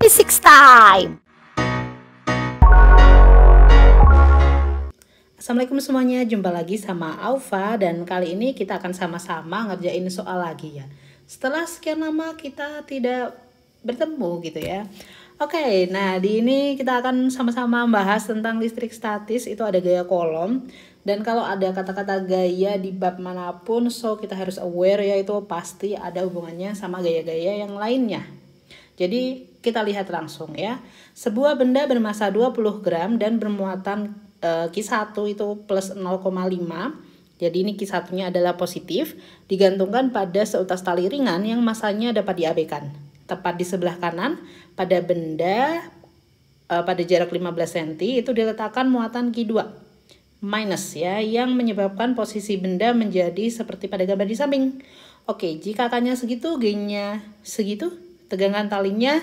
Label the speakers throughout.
Speaker 1: Physics time. Assalamualaikum semuanya, jumpa lagi sama Alfa dan kali ini kita akan sama-sama ngerjain soal lagi ya. Setelah sekian lama kita tidak bertemu gitu ya. Oke, okay, nah di ini kita akan sama-sama membahas tentang listrik statis itu ada gaya kolom. Dan kalau ada kata-kata gaya di bab manapun, so kita harus aware ya itu pasti ada hubungannya sama gaya-gaya yang lainnya. Jadi kita lihat langsung ya. Sebuah benda bermassa 20 gram dan bermuatan e, eh, Q1 itu plus 0,5. Jadi ini k1-nya adalah positif, digantungkan pada seutas tali ringan yang masanya dapat diabaikan. Tepat di sebelah kanan pada benda eh, pada jarak 15 cm itu diletakkan muatan Q2 minus ya, yang menyebabkan posisi benda menjadi seperti pada gambar di samping. Oke, jika akarnya segitu, g segitu, tegangan talinya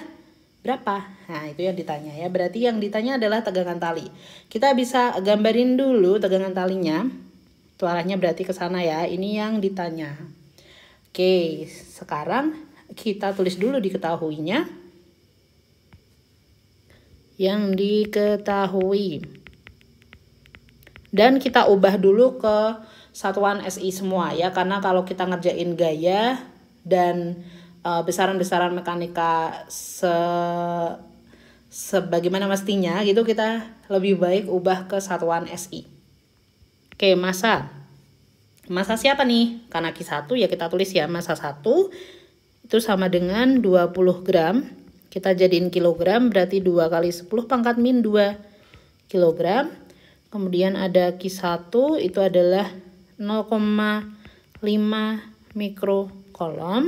Speaker 1: berapa? Nah, itu yang ditanya ya. Berarti yang ditanya adalah tegangan tali. Kita bisa gambarin dulu tegangan talinya. Suaranya berarti ke sana ya. Ini yang ditanya. Oke, sekarang kita tulis dulu diketahuinya. Yang diketahui dan kita ubah dulu ke satuan SI semua ya karena kalau kita ngerjain gaya dan eh, besaran-besaran mekanika se sebagaimana mestinya gitu kita lebih baik ubah ke satuan SI. Oke, masa. Masa siapa nih? Karena Q1 ya kita tulis ya masa 1 itu sama dengan 20 gram. Kita jadiin kilogram berarti 2 kali 10 pangkat min 2 kilogram. Kemudian ada Q1 itu adalah 0,5 mikrokolom.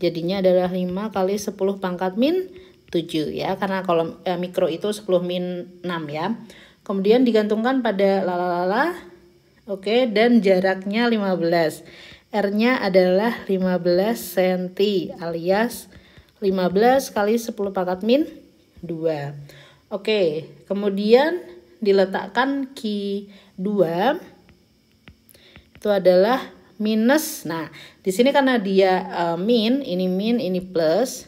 Speaker 1: Jadinya adalah 5 kali 10 pangkat min 7 ya. Karena kolom eh, mikro itu 10 min 6 ya. Kemudian digantungkan pada lalalala. Oke, dan jaraknya 15. R-nya adalah 15 cm alias 15 kali 10 pangkat min 2. Oke, kemudian diletakkan Q2 itu adalah minus. Nah, di sini karena dia uh, min, ini min, ini plus.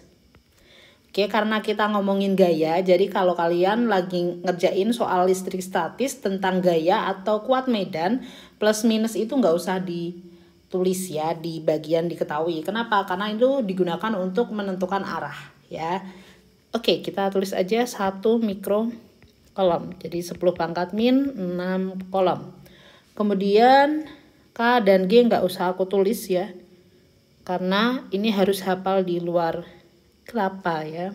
Speaker 1: Oke, karena kita ngomongin gaya, jadi kalau kalian lagi ngerjain soal listrik statis tentang gaya atau kuat medan, plus minus itu nggak usah ditulis ya di bagian diketahui. Kenapa? Karena itu digunakan untuk menentukan arah ya. Oke, kita tulis aja satu mikro kolom. Jadi 10 pangkat min 6 kolom. Kemudian K dan G nggak usah aku tulis ya. Karena ini harus hafal di luar kelapa ya.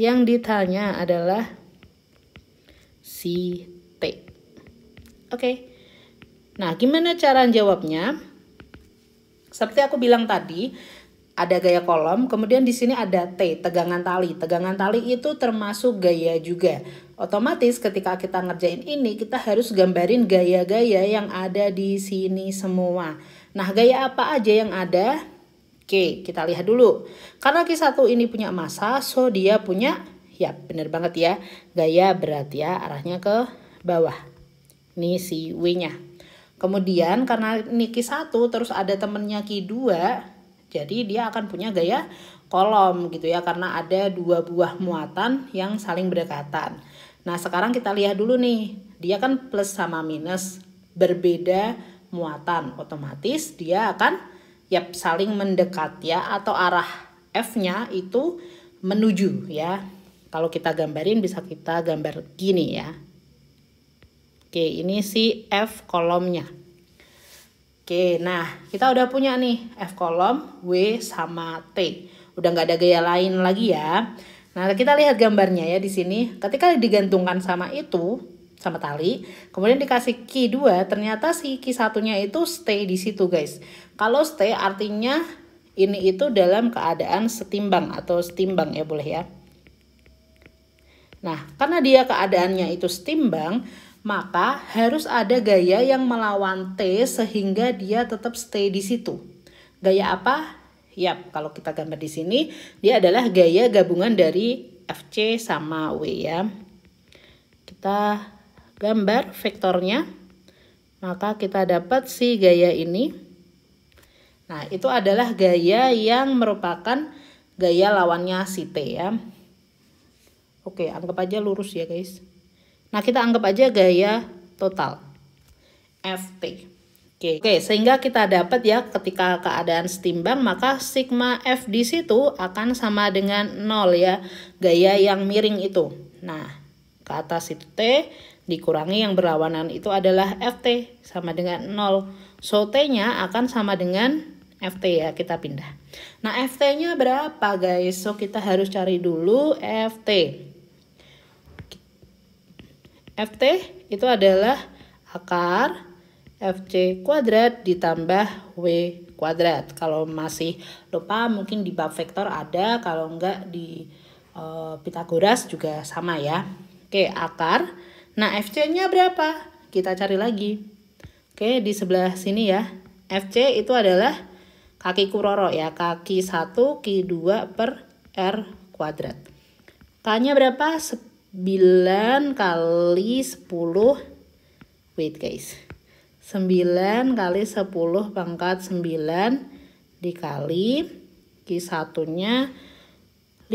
Speaker 1: Yang ditanya adalah si T. Oke. Okay. Nah, gimana cara jawabnya? Seperti aku bilang tadi, ada gaya kolom, kemudian di sini ada T, tegangan tali. Tegangan tali itu termasuk gaya juga. Otomatis ketika kita ngerjain ini, kita harus gambarin gaya-gaya yang ada di sini semua. Nah, gaya apa aja yang ada? Oke, kita lihat dulu. Karena Q1 ini punya massa, so dia punya, ya bener banget ya, gaya berat ya, arahnya ke bawah. Ini si W-nya. Kemudian karena ini Q1 terus ada temennya Q2, jadi dia akan punya gaya kolom gitu ya karena ada dua buah muatan yang saling berdekatan. Nah, sekarang kita lihat dulu nih. Dia kan plus sama minus berbeda muatan. Otomatis dia akan ya saling mendekat ya atau arah F-nya itu menuju ya. Kalau kita gambarin bisa kita gambar gini ya. Oke, ini si F kolomnya. Oke, nah kita udah punya nih F kolom, W sama T. Udah nggak ada gaya lain lagi ya. Nah kita lihat gambarnya ya di sini. Ketika digantungkan sama itu, sama tali, kemudian dikasih key 2, ternyata si key satunya itu stay di situ guys. Kalau stay artinya ini itu dalam keadaan setimbang atau setimbang ya boleh ya. Nah, karena dia keadaannya itu setimbang, maka harus ada gaya yang melawan T sehingga dia tetap stay di situ. Gaya apa? Yap, kalau kita gambar di sini, dia adalah gaya gabungan dari FC sama W ya. Kita gambar vektornya, maka kita dapat si gaya ini. Nah, itu adalah gaya yang merupakan gaya lawannya si T ya. Oke, anggap aja lurus ya guys. Nah, kita anggap aja gaya total. FT. Oke, oke, sehingga kita dapat ya ketika keadaan setimbang maka sigma F di situ akan sama dengan 0 ya, gaya yang miring itu. Nah, ke atas itu T dikurangi yang berlawanan itu adalah FT sama dengan 0. So T-nya akan sama dengan FT ya, kita pindah. Nah, FT-nya berapa guys? So kita harus cari dulu FT. FT itu adalah akar FC kuadrat ditambah W kuadrat. Kalau masih lupa mungkin di bab vektor ada, kalau enggak di e, Pitagoras juga sama ya. Oke, akar. Nah, FC-nya berapa? Kita cari lagi. Oke, di sebelah sini ya. FC itu adalah kaki kuroro ya, kaki 1, kaki 2 per R kuadrat. K-nya berapa? 9 kali 10 wait guys 9 kali 10 pangkat 9 dikali Q 1 nya 5 10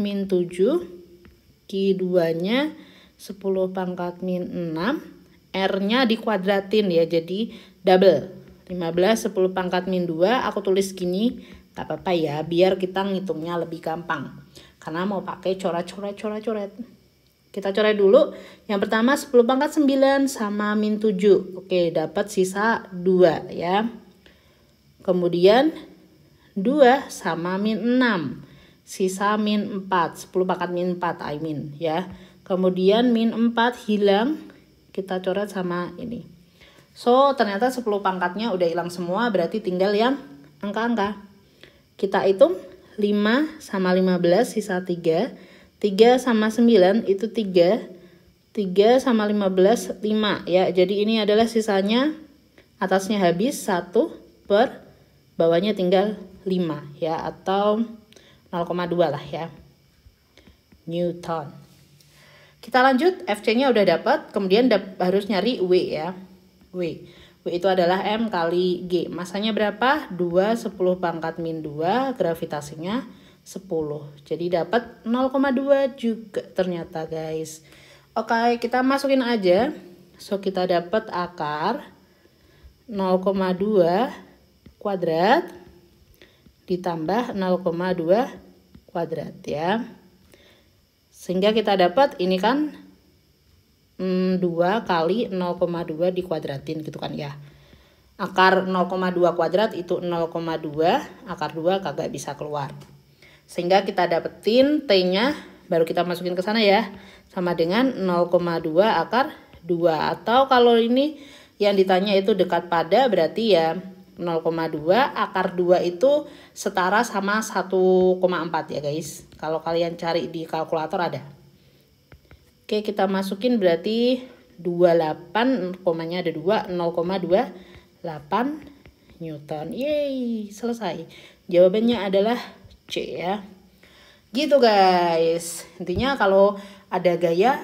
Speaker 1: min 7 Q 2 nya 10 pangkat min 6 R nya dikuadratin ya jadi double 15 10 pangkat min 2 aku tulis gini Tak apa-apa ya, biar kita ngitungnya lebih gampang. Karena mau pakai coret-coret-coret-coret. Kita coret dulu. Yang pertama 10 pangkat 9 sama min 7. Oke, dapat sisa 2 ya. Kemudian 2 sama min 6. Sisa min 4. 10 pangkat min 4, I mean ya. Kemudian min 4 hilang. Kita coret sama ini. So, ternyata 10 pangkatnya udah hilang semua, berarti tinggal yang angka-angka. Kita hitung 5 sama 15 sisa 3. 3 sama 9 itu 3. 3 sama 15 5 ya. Jadi ini adalah sisanya atasnya habis 1 per bawahnya tinggal 5 ya atau 0,2 lah ya. Newton. Kita lanjut, FC-nya udah dapat, kemudian harus nyari W ya. W. W itu adalah M kali G. Masanya berapa? 2 10 pangkat min 2, gravitasinya 10. Jadi dapat 0,2 juga ternyata guys. Oke, kita masukin aja. So, kita dapat akar 0,2 kuadrat ditambah 0,2 kuadrat ya. Sehingga kita dapat ini kan 2 kali 0,2 dikuadratin gitu kan ya. Akar 0,2 kuadrat itu 0,2, akar 2 kagak bisa keluar. Sehingga kita dapetin T-nya baru kita masukin ke sana ya. Sama dengan 0,2 akar 2 atau kalau ini yang ditanya itu dekat pada berarti ya 0,2 akar 2 itu setara sama 1,4 ya guys. Kalau kalian cari di kalkulator ada. Oke, kita masukin berarti 28, komanya ada 2, 0,28 Newton. Yeay, selesai. Jawabannya adalah C ya. Gitu guys. Intinya kalau ada gaya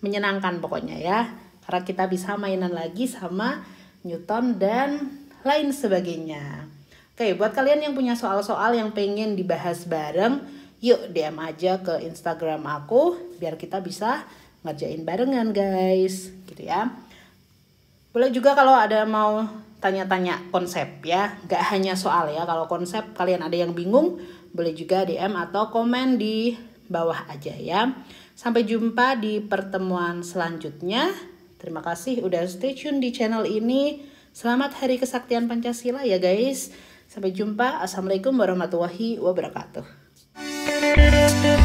Speaker 1: menyenangkan pokoknya ya. Karena kita bisa mainan lagi sama Newton dan lain sebagainya. Oke, buat kalian yang punya soal-soal yang pengen dibahas bareng, yuk DM aja ke Instagram aku biar kita bisa ngerjain barengan guys gitu ya boleh juga kalau ada mau tanya-tanya konsep ya nggak hanya soal ya kalau konsep kalian ada yang bingung boleh juga DM atau komen di bawah aja ya sampai jumpa di pertemuan selanjutnya terima kasih udah stay tune di channel ini selamat hari kesaktian Pancasila ya guys sampai jumpa assalamualaikum warahmatullahi wabarakatuh